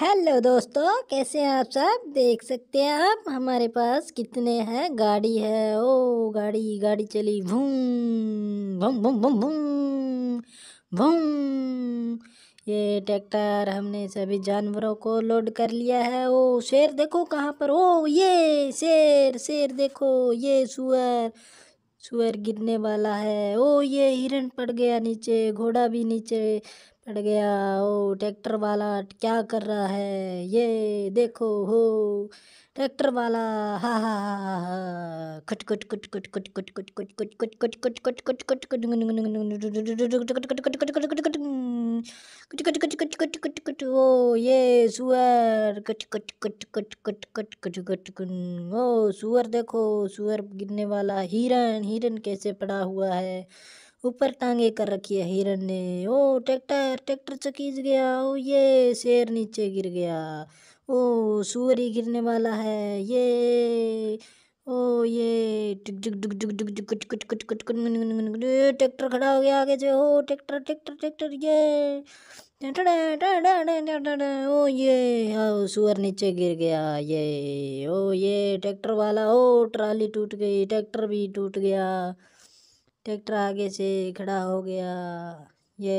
hello दोस्तों कैसे हैं आप सब देख सकते हैं आप हमारे पास कितने हैं गाड़ी है ओ गाड़ी गाड़ी चली भूम भूम भूम भूम भूम भूम ये ट्रैक्टर हमने सभी जानवरों को लोड कर लिया है ओ शेर देखो कहाँ पर ओ ये शेर शेर देखो ये सुअर सुअर गिरने वाला है ओ ये हिरण पड़ गया नीचे घोड़ा भी नीचे अट गया ओ ट्रैक्टर वाला क्या कर रहा है ये देखो हो ट्रैक्टर वाला हा हा हा खट खट खट खट खट खट खट खट खट खट खट खट कट कट कट कट ओ ये सुअर कट कट कट कट कट कट कट कट ओ सुअर देखो सुअर गिरने वाला हिरन हिरन कैसे पड़ा हुआ है ऊपर टांगे कर रखी है हिरन ने ओ ट्रैक्टर ट्रैक्टर चकीज गया ओ ये शेर नीचे गिर गया ओ ही गिरने वाला है ये ओ ये ट्रैक्टर खड़ा हो गया आगे जो ओ ट्रैक्टर ट्रैक्टर ट्रैक्टर ये ओ ये सुअर नीचे गिर गया ये ओ ये ट्रैक्टर वाला ओ ट्राली टूट गई ट्रैक्टर भी टूट गया ट्रैक्टर आगे से खड़ा हो गया ये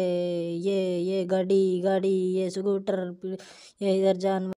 ये ये गाड़ी गाड़ी ये स्कूटर ये इधर जान--